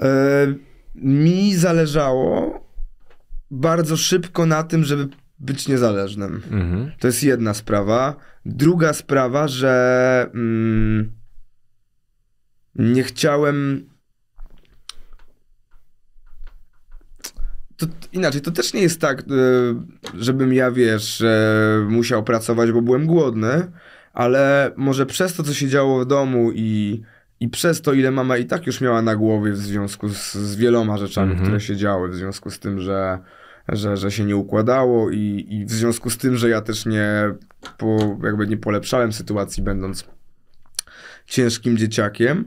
E, mi zależało bardzo szybko na tym, żeby być niezależnym. Mhm. To jest jedna sprawa. Druga sprawa, że mm, nie chciałem. To, inaczej, to też nie jest tak, e, żebym ja wiesz, e, musiał pracować, bo byłem głodny, ale może przez to, co się działo w domu i i przez to, ile mama i tak już miała na głowie w związku z, z wieloma rzeczami, mhm. które się działy, w związku z tym, że, że, że się nie układało i, i w związku z tym, że ja też nie, po, jakby nie polepszałem sytuacji, będąc ciężkim dzieciakiem,